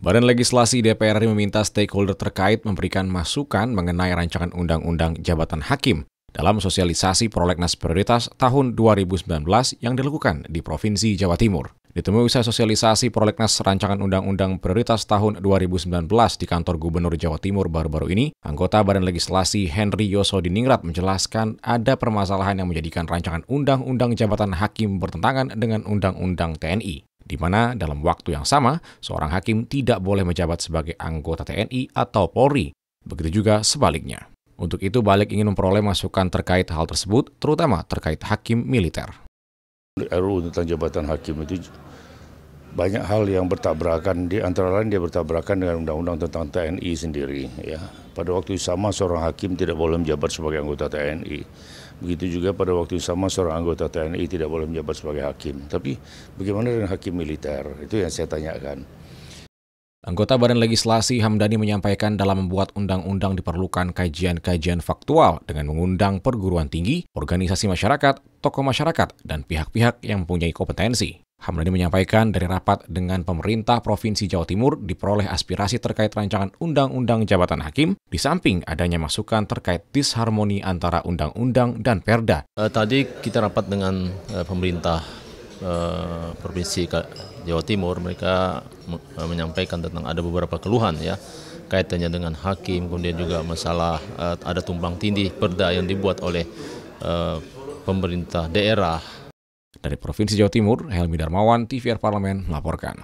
Badan Legislasi DPR RI meminta stakeholder terkait memberikan masukan mengenai rancangan undang-undang jabatan hakim dalam sosialisasi prolegnas prioritas tahun 2019 yang dilakukan di Provinsi Jawa Timur. Ditemui usai sosialisasi prolegnas rancangan undang-undang prioritas tahun 2019 di kantor Gubernur Jawa Timur baru-baru ini, anggota Badan Legislasi Henry Yoso Diningrat menjelaskan ada permasalahan yang menjadikan rancangan undang-undang jabatan hakim bertentangan dengan undang-undang TNI di mana dalam waktu yang sama seorang hakim tidak boleh menjabat sebagai anggota TNI atau Polri. Begitu juga sebaliknya. Untuk itu, Balik ingin memperoleh masukan terkait hal tersebut, terutama terkait hakim militer. RU tentang jabatan hakim itu banyak hal yang bertabrakan di antara lain dia bertabrakan dengan undang-undang tentang TNI sendiri ya pada waktu yang sama seorang hakim tidak boleh menjabat sebagai anggota TNI begitu juga pada waktu yang sama seorang anggota TNI tidak boleh menjabat sebagai hakim tapi bagaimana dengan hakim militer itu yang saya tanyakan Anggota Badan Legislasi Hamdani menyampaikan dalam membuat undang-undang diperlukan kajian-kajian faktual dengan mengundang perguruan tinggi, organisasi masyarakat, tokoh masyarakat, dan pihak-pihak yang mempunyai kompetensi. Hamdani menyampaikan dari rapat dengan pemerintah Provinsi Jawa Timur diperoleh aspirasi terkait rancangan Undang-Undang Jabatan Hakim, di samping adanya masukan terkait disharmoni antara Undang-Undang dan Perda. Eh, tadi kita rapat dengan eh, pemerintah eh, provinsi Jawa Timur mereka eh, menyampaikan tentang ada beberapa keluhan ya kaitannya dengan hakim kemudian juga masalah eh, ada tumpang tindih perda yang dibuat oleh eh, pemerintah daerah. Dari Provinsi Jawa Timur, Helmi Darmawan, TVR Parlemen melaporkan.